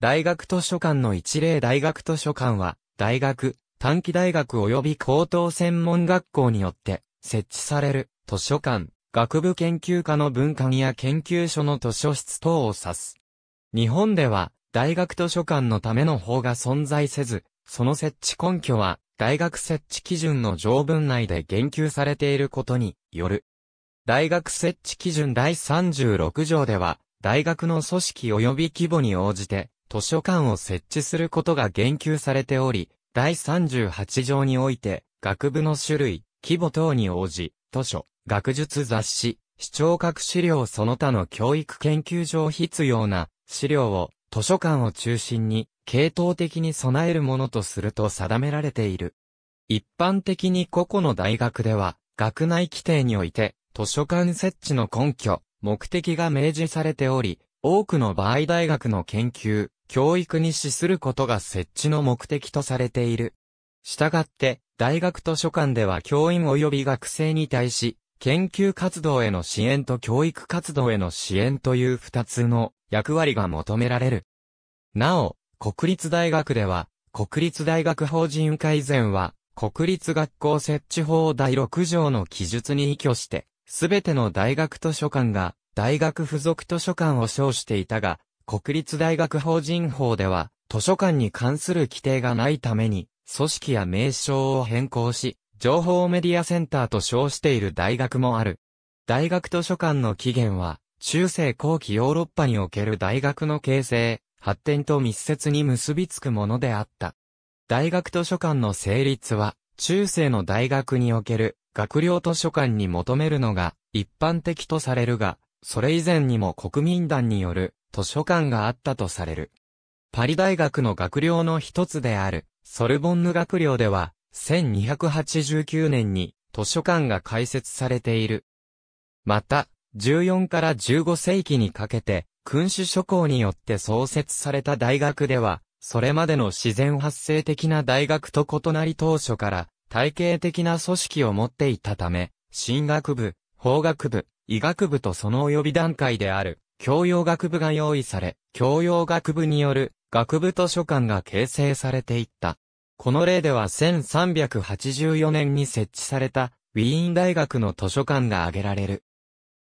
大学図書館の一例大学図書館は、大学、短期大学及び高等専門学校によって設置される図書館、学部研究科の文館や研究所の図書室等を指す。日本では大学図書館のための法が存在せず、その設置根拠は大学設置基準の条文内で言及されていることによる。大学設置基準第36条では、大学の組織及び規模に応じて、図書館を設置することが言及されており、第38条において、学部の種類、規模等に応じ、図書、学術雑誌、視聴覚資料その他の教育研究上必要な資料を図書館を中心に系統的に備えるものとすると定められている。一般的に個々の大学では、学内規定において、図書館設置の根拠、目的が明示されており、多くの場合大学の研究、教育に資することが設置の目的とされている。したがって、大学図書館では教員及び学生に対し、研究活動への支援と教育活動への支援という二つの役割が求められる。なお、国立大学では、国立大学法人改善は、国立学校設置法第6条の記述に依拠して、すべての大学図書館が、大学付属図書館を称していたが、国立大学法人法では、図書館に関する規定がないために、組織や名称を変更し、情報メディアセンターと称している大学もある。大学図書館の起源は、中世後期ヨーロッパにおける大学の形成、発展と密接に結びつくものであった。大学図書館の成立は、中世の大学における学寮図書館に求めるのが一般的とされるが、それ以前にも国民団による図書館があったとされる。パリ大学の学寮の一つである、ソルボンヌ学寮では、1289年に図書館が開設されている。また、14から15世紀にかけて、君主諸侯によって創設された大学では、それまでの自然発生的な大学と異なり当初から、体系的な組織を持っていたため、神学部、法学部、医学部とその及び段階である、教養学部が用意され、教養学部による学部図書館が形成されていった。この例では1384年に設置されたウィーン大学の図書館が挙げられる。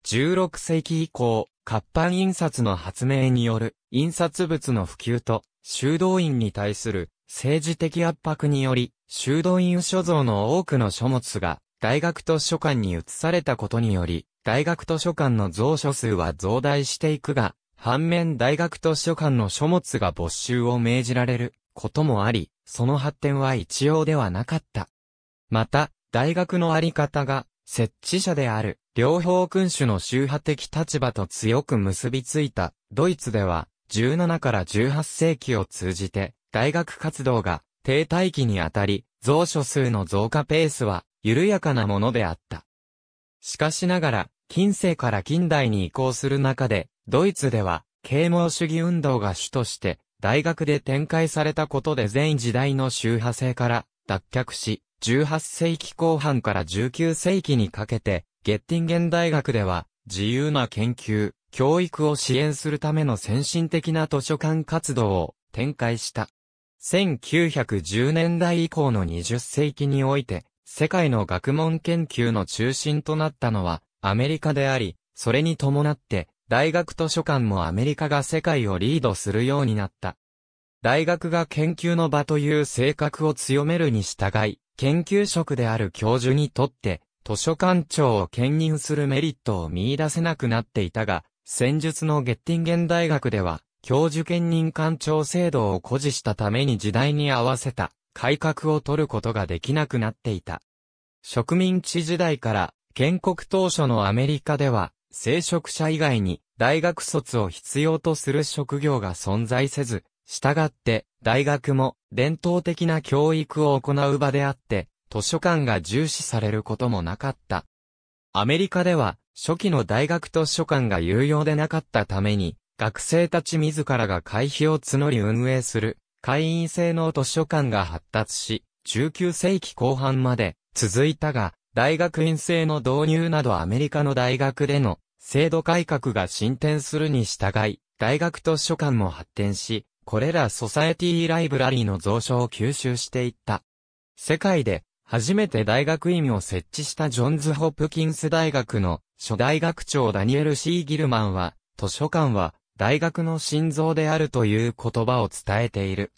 16世紀以降、活版印刷の発明による印刷物の普及と修道院に対する政治的圧迫により修道院所蔵の多くの書物が大学図書館に移されたことにより大学図書館の蔵書数は増大していくが、反面大学図書館の書物が没収を命じられることもあり、その発展は一様ではなかった。また、大学のあり方が、設置者である、両方君主の宗派的立場と強く結びついた、ドイツでは、17から18世紀を通じて、大学活動が停滞期にあたり、蔵書数の増加ペースは緩やかなものであった。しかしながら、近世から近代に移行する中で、ドイツでは、啓蒙主義運動が主として、大学で展開されたことで全時代の周波性から脱却し、18世紀後半から19世紀にかけて、ゲッティンゲン大学では、自由な研究、教育を支援するための先進的な図書館活動を展開した。1910年代以降の20世紀において、世界の学問研究の中心となったのは、アメリカであり、それに伴って、大学図書館もアメリカが世界をリードするようになった。大学が研究の場という性格を強めるに従い、研究職である教授にとって、図書館長を兼任するメリットを見出せなくなっていたが、戦術のゲッティンゲン大学では、教授兼任官庁制度を誇示したために時代に合わせた改革を取ることができなくなっていた。植民地時代から建国当初のアメリカでは、聖職者以外に大学卒を必要とする職業が存在せず、従って大学も伝統的な教育を行う場であって、図書館が重視されることもなかった。アメリカでは初期の大学図書館が有用でなかったために、学生たち自らが会費を募り運営する会員制の図書館が発達し、19世紀後半まで続いたが、大学院制の導入などアメリカの大学での制度改革が進展するに従い、大学図書館も発展し、これらソサエティライブラリーの増殖を吸収していった。世界で初めて大学院を設置したジョンズ・ホップキンス大学の初代学長ダニエル・シー・ギルマンは、図書館は大学の心臓であるという言葉を伝えている。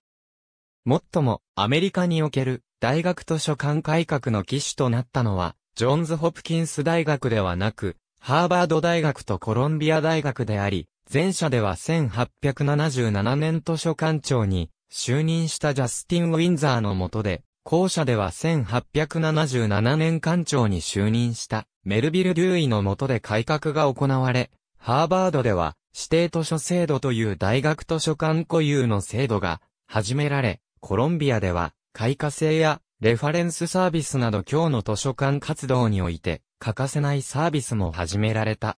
もっとも、アメリカにおける大学図書館改革の機種となったのは、ジョンズ・ホプキンス大学ではなく、ハーバード大学とコロンビア大学であり、前者では1877年図書館長に就任したジャスティン・ウィンザーの下で、後者では1877年館長に就任したメルビル・デューイの下で改革が行われ、ハーバードでは指定図書制度という大学図書館固有の制度が始められ、コロンビアでは開花性やレファレンスサービスなど今日の図書館活動において欠かせないサービスも始められた。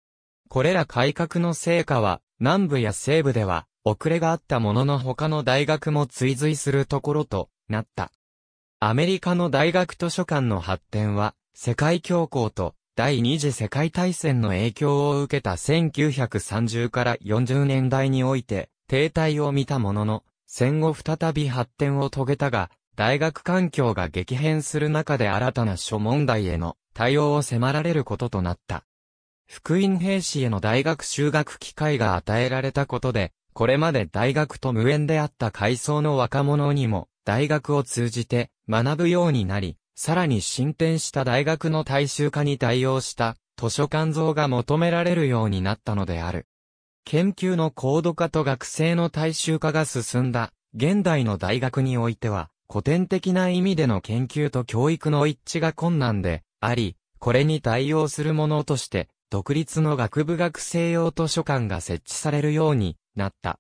これら改革の成果は南部や西部では遅れがあったものの他の大学も追随するところとなった。アメリカの大学図書館の発展は世界恐慌と第二次世界大戦の影響を受けた1930から40年代において停滞を見たものの戦後再び発展を遂げたが大学環境が激変する中で新たな諸問題への対応を迫られることとなった。福音兵士への大学修学機会が与えられたことで、これまで大学と無縁であった階層の若者にも、大学を通じて学ぶようになり、さらに進展した大学の大衆化に対応した図書館像が求められるようになったのである。研究の高度化と学生の大衆化が進んだ現代の大学においては、古典的な意味での研究と教育の一致が困難であり、これに対応するものとして、独立の学部学生用図書館が設置されるようになった。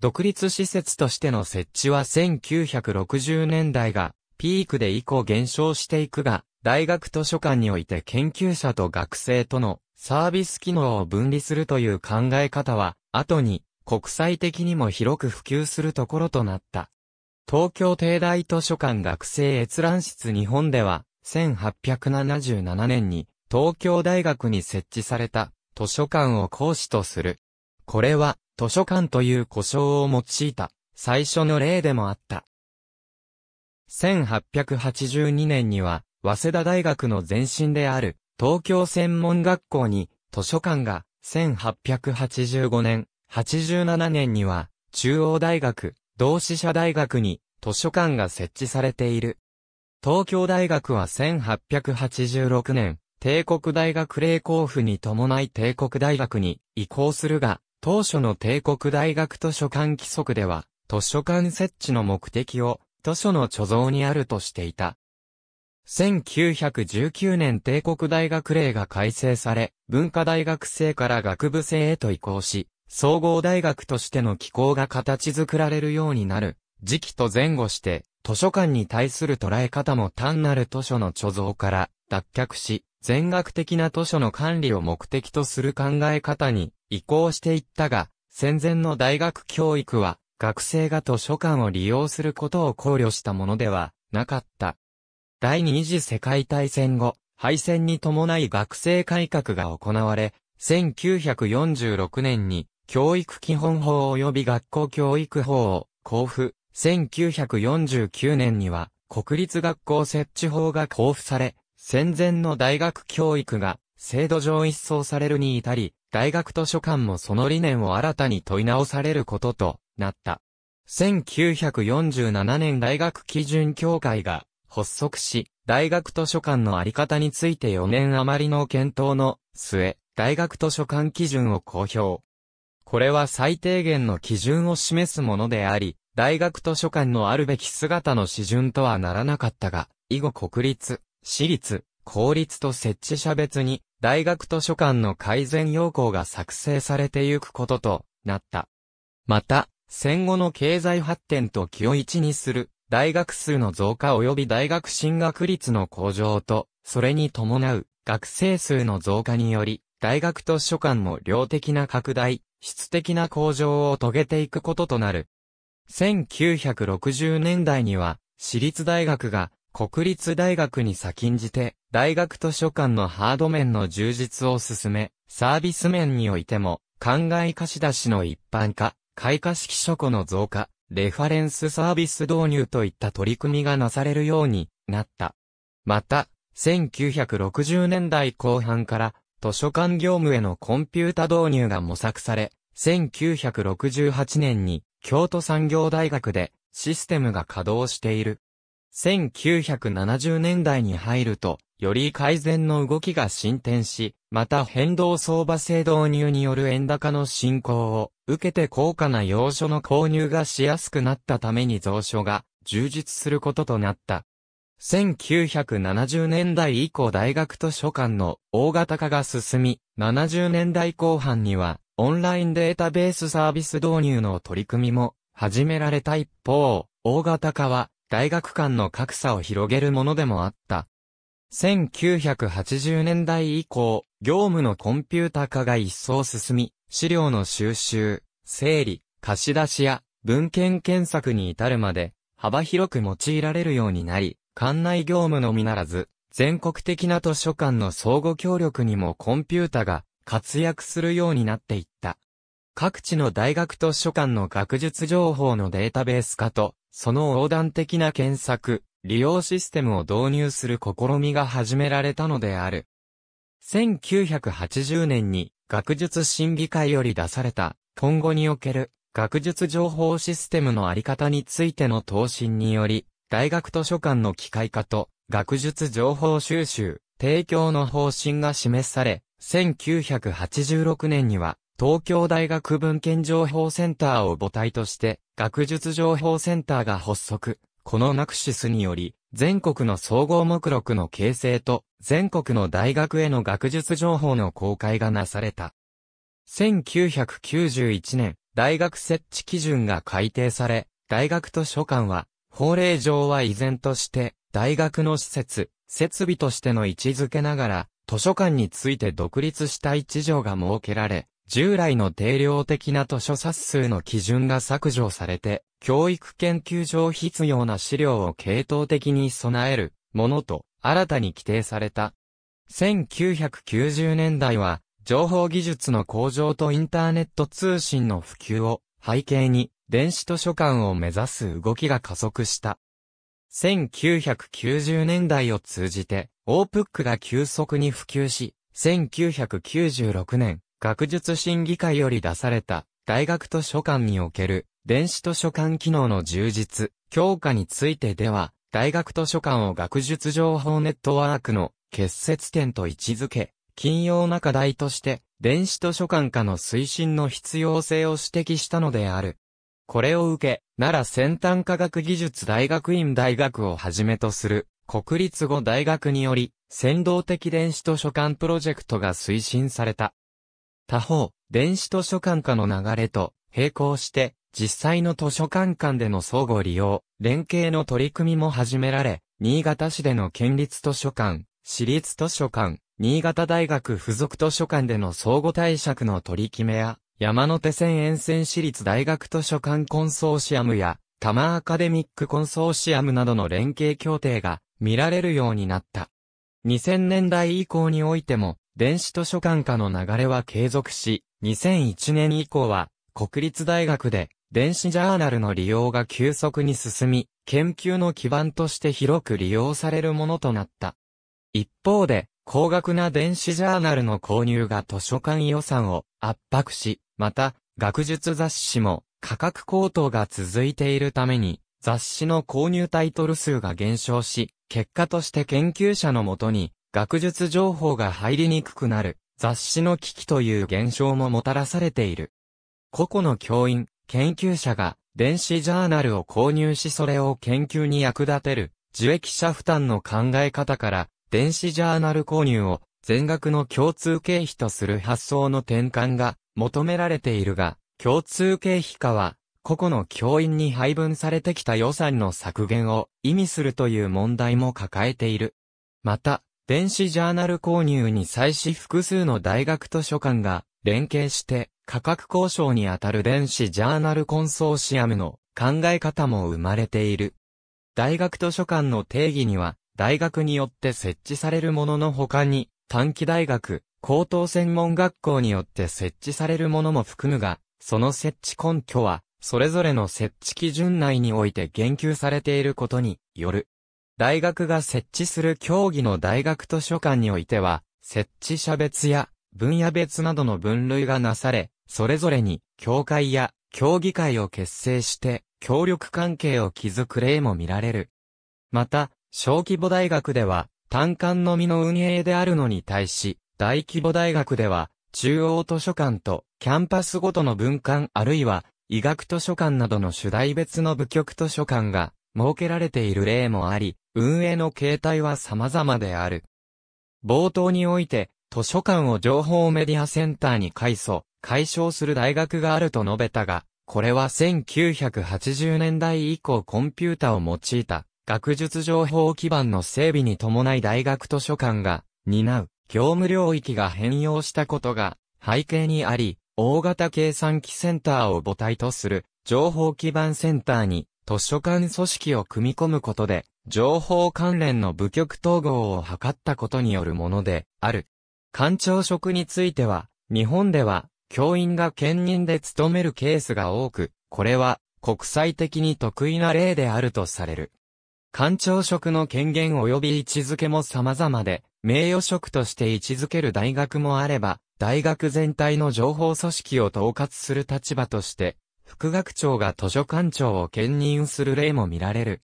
独立施設としての設置は1960年代がピークで以降減少していくが、大学図書館において研究者と学生とのサービス機能を分離するという考え方は、後に国際的にも広く普及するところとなった。東京帝大図書館学生閲覧室日本では、1877年に東京大学に設置された図書館を講師とする。これは図書館という呼称を用いた最初の例でもあった。1882年には、早稲田大学の前身である東京専門学校に図書館が1885年、87年には中央大学同志社大学に図書館が設置されている。東京大学は1886年、帝国大学令交付に伴い帝国大学に移行するが、当初の帝国大学図書館規則では、図書館設置の目的を図書の貯蔵にあるとしていた。1919年帝国大学令が改正され、文化大学生から学部生へと移行し、総合大学としての機構が形作られるようになる、時期と前後して、図書館に対する捉え方も単なる図書の貯蔵から脱却し、全学的な図書の管理を目的とする考え方に移行していったが、戦前の大学教育は、学生が図書館を利用することを考慮したものではなかった。第二次世界大戦後、敗戦に伴い学生改革が行われ、1946年に教育基本法及び学校教育法を交付、1949年には国立学校設置法が交付され、戦前の大学教育が制度上一掃されるに至り、大学図書館もその理念を新たに問い直されることとなった。1947年大学基準協会が発足し、大学図書館のあり方について4年余りの検討の末、大学図書館基準を公表。これは最低限の基準を示すものであり、大学図書館のあるべき姿の基準とはならなかったが、以後国立、私立、公立と設置者別に、大学図書館の改善要項が作成されてゆくこととなった。また、戦後の経済発展と気を一にする、大学数の増加及び大学進学率の向上と、それに伴う学生数の増加により、大学図書館も量的な拡大、質的な向上を遂げていくこととなる。1960年代には、私立大学が国立大学に先んじて、大学図書館のハード面の充実を進め、サービス面においても、灌漑貸し出しの一般化、開花式書庫の増加、レファレンスサービス導入といった取り組みがなされるようになった。また、1960年代後半から図書館業務へのコンピュータ導入が模索され、1968年に京都産業大学でシステムが稼働している。1970年代に入ると、より改善の動きが進展し、また変動相場制導入による円高の進行を受けて高価な洋書の購入がしやすくなったために蔵書が充実することとなった。1970年代以降大学図書館の大型化が進み、70年代後半にはオンラインデータベースサービス導入の取り組みも始められた一方、大型化は大学間の格差を広げるものでもあった。1980年代以降、業務のコンピュータ化が一層進み、資料の収集、整理、貸し出しや文献検索に至るまで幅広く用いられるようになり、館内業務のみならず、全国的な図書館の相互協力にもコンピュータが活躍するようになっていった。各地の大学図書館の学術情報のデータベース化と、その横断的な検索、利用システムを導入する試みが始められたのである。1980年に学術審議会より出された、今後における学術情報システムのあり方についての答申により、大学図書館の機械化と、学術情報収集、提供の方針が示され、1986年には、東京大学文献情報センターを母体として、学術情報センターが発足。このナクシスにより、全国の総合目録の形成と、全国の大学への学術情報の公開がなされた。1991年、大学設置基準が改定され、大学図書館は、法令上は依然として、大学の施設、設備としての位置づけながら、図書館について独立した一条が設けられ、従来の定量的な図書冊数の基準が削除されて、教育研究上必要な資料を系統的に備えるものと新たに規定された。1990年代は、情報技術の向上とインターネット通信の普及を背景に、電子図書館を目指す動きが加速した。1990年代を通じて、オープックが急速に普及し、1996年、学術審議会より出された、大学図書館における、電子図書館機能の充実、強化についてでは、大学図書館を学術情報ネットワークの結節点と位置づけ、金曜な課題として、電子図書館化の推進の必要性を指摘したのである。これを受け、奈良先端科学技術大学院大学をはじめとする、国立語大学により、先導的電子図書館プロジェクトが推進された。他方、電子図書館化の流れと並行して、実際の図書館間での相互利用、連携の取り組みも始められ、新潟市での県立図書館、市立図書館、新潟大学附属図書館での相互対策の取り決めや、山手線沿線私立大学図書館コンソーシアムや、多摩アカデミックコンソーシアムなどの連携協定が見られるようになった。2000年代以降においても、電子図書館化の流れは継続し、2001年以降は、国立大学で、電子ジャーナルの利用が急速に進み、研究の基盤として広く利用されるものとなった。一方で、高額な電子ジャーナルの購入が図書館予算を圧迫し、また、学術雑誌も価格高騰が続いているために、雑誌の購入タイトル数が減少し、結果として研究者のもとに、学術情報が入りにくくなる、雑誌の危機という現象ももたらされている。個々の教員、研究者が、電子ジャーナルを購入しそれを研究に役立てる、受益者負担の考え方から、電子ジャーナル購入を全額の共通経費とする発想の転換が求められているが、共通経費化は個々の教員に配分されてきた予算の削減を意味するという問題も抱えている。また、電子ジャーナル購入に際し複数の大学図書館が連携して価格交渉にあたる電子ジャーナルコンソーシアムの考え方も生まれている。大学図書館の定義には大学によって設置されるものの他に、短期大学、高等専門学校によって設置されるものも含むが、その設置根拠は、それぞれの設置基準内において言及されていることによる。大学が設置する競技の大学図書館においては、設置者別や分野別などの分類がなされ、それぞれに協会や協議会を結成して協力関係を築く例も見られる。また、小規模大学では、単館のみの運営であるのに対し、大規模大学では、中央図書館と、キャンパスごとの文館あるいは、医学図書館などの主題別の部局図書館が、設けられている例もあり、運営の形態は様々である。冒頭において、図書館を情報メディアセンターに改装、解消する大学があると述べたが、これは1980年代以降コンピュータを用いた学術情報基盤の整備に伴い大学図書館が担う業務領域が変容したことが背景にあり、大型計算機センターを母体とする情報基盤センターに図書館組織を組み込むことで、情報関連の部局統合を図ったことによるものである。官庁職については、日本では教員が兼任で務めるケースが多く、これは国際的に得意な例であるとされる。官庁職の権限及び位置づけも様々で、名誉職として位置づける大学もあれば、大学全体の情報組織を統括する立場として、副学長が図書館長を兼任する例も見られる。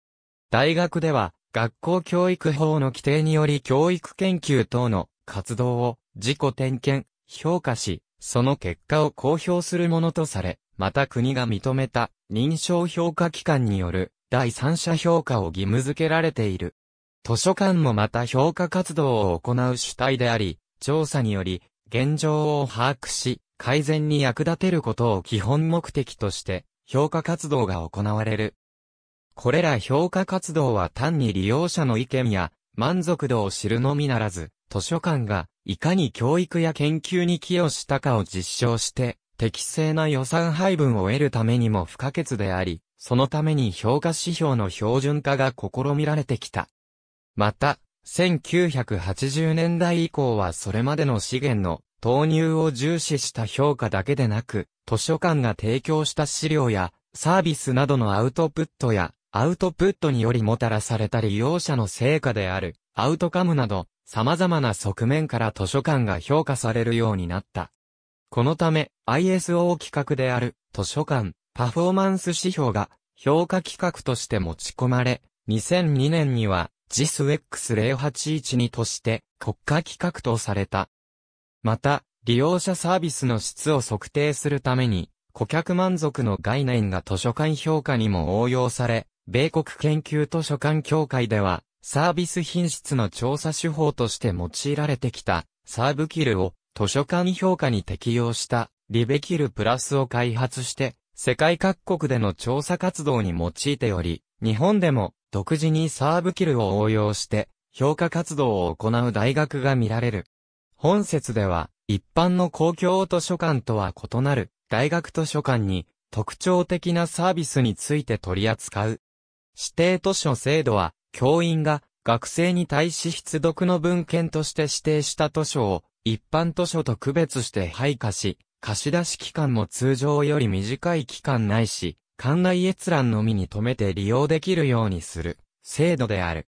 大学では、学校教育法の規定により教育研究等の活動を自己点検、評価し、その結果を公表するものとされ、また国が認めた認証評価機関による第三者評価を義務付けられている。図書館もまた評価活動を行う主体であり、調査により、現状を把握し、改善に役立てることを基本目的として、評価活動が行われる。これら評価活動は単に利用者の意見や満足度を知るのみならず、図書館がいかに教育や研究に寄与したかを実証して、適正な予算配分を得るためにも不可欠であり、そのために評価指標の標準化が試みられてきた。また、1980年代以降はそれまでの資源の投入を重視した評価だけでなく、図書館が提供した資料やサービスなどのアウトプットやアウトプットによりもたらされた利用者の成果であるアウトカムなど様々な側面から図書館が評価されるようになった。このため ISO 企画である図書館パフォーマンス指標が評価企画として持ち込まれ、2002年には j i s x 0 8 1として国家企画とされた。また、利用者サービスの質を測定するために、顧客満足の概念が図書館評価にも応用され、米国研究図書館協会では、サービス品質の調査手法として用いられてきた、サーブキルを図書館評価に適用した、リベキルプラスを開発して、世界各国での調査活動に用いており、日本でも独自にサーブキルを応用して評価活動を行う大学が見られる。本説では一般の公共図書館とは異なる大学図書館に特徴的なサービスについて取り扱う。指定図書制度は教員が学生に対し必読の文献として指定した図書を一般図書と区別して配下し、貸出期間も通常より短い期間ないし、館内閲覧のみに留めて利用できるようにする制度である。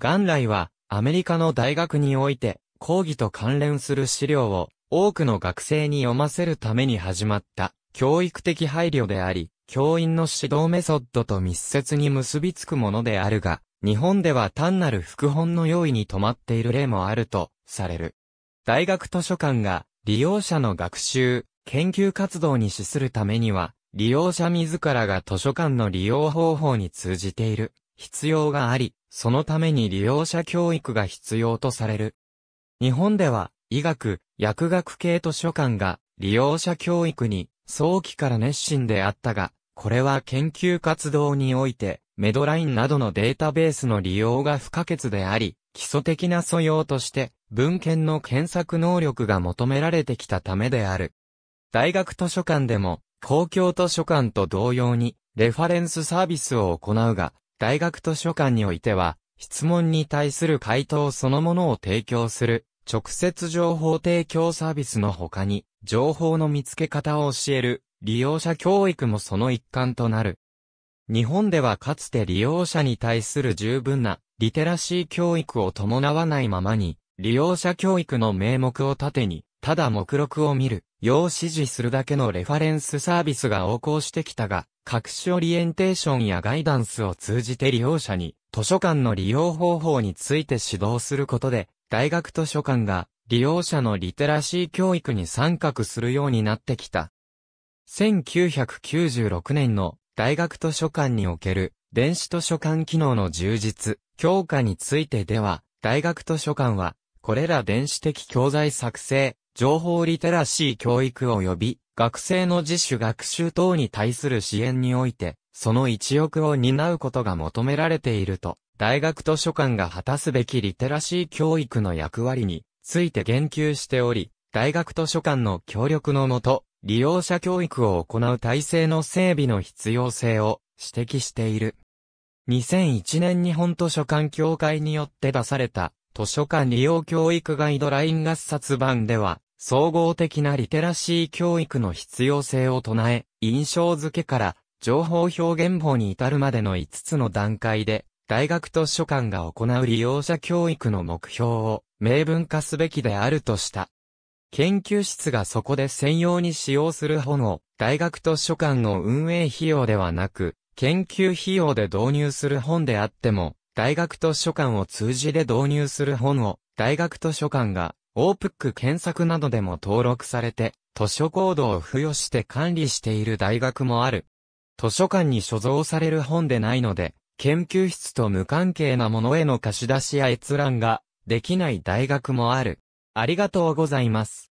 元来はアメリカの大学において講義と関連する資料を多くの学生に読ませるために始まった教育的配慮であり、教員の指導メソッドと密接に結びつくものであるが、日本では単なる副本の用意に止まっている例もあるとされる。大学図書館が利用者の学習、研究活動に資するためには、利用者自らが図書館の利用方法に通じている必要があり、そのために利用者教育が必要とされる。日本では、医学、薬学系図書館が利用者教育に早期から熱心であったが、これは研究活動において、メドラインなどのデータベースの利用が不可欠であり、基礎的な素養として文献の検索能力が求められてきたためである。大学図書館でも、公共図書館と同様に、レファレンスサービスを行うが、大学図書館においては、質問に対する回答そのものを提供する、直接情報提供サービスの他に、情報の見つけ方を教える、利用者教育もその一環となる。日本ではかつて利用者に対する十分な、リテラシー教育を伴わないままに、利用者教育の名目を盾に、ただ目録を見る、要指示するだけのレファレンスサービスが横行してきたが、各種オリエンテーションやガイダンスを通じて利用者に、図書館の利用方法について指導することで、大学図書館が利用者のリテラシー教育に参画するようになってきた。1996年の大学図書館における電子図書館機能の充実、強化についてでは、大学図書館はこれら電子的教材作成、情報リテラシー教育及び学生の自主学習等に対する支援において、その一翼を担うことが求められていると、大学図書館が果たすべきリテラシー教育の役割について言及しており、大学図書館の協力のもと、利用者教育を行う体制の整備の必要性を指摘している。2001年日本図書館協会によって出された図書館利用教育ガイドライン合冊版では、総合的なリテラシー教育の必要性を唱え、印象付けから情報表現法に至るまでの5つの段階で、大学図書館が行う利用者教育の目標を明文化すべきであるとした。研究室がそこで専用に使用する本を大学図書館の運営費用ではなく、研究費用で導入する本であっても、大学図書館を通じて導入する本を、大学図書館が、オープック検索などでも登録されて、図書コードを付与して管理している大学もある。図書館に所蔵される本でないので、研究室と無関係なものへの貸し出しや閲覧ができない大学もある。ありがとうございます。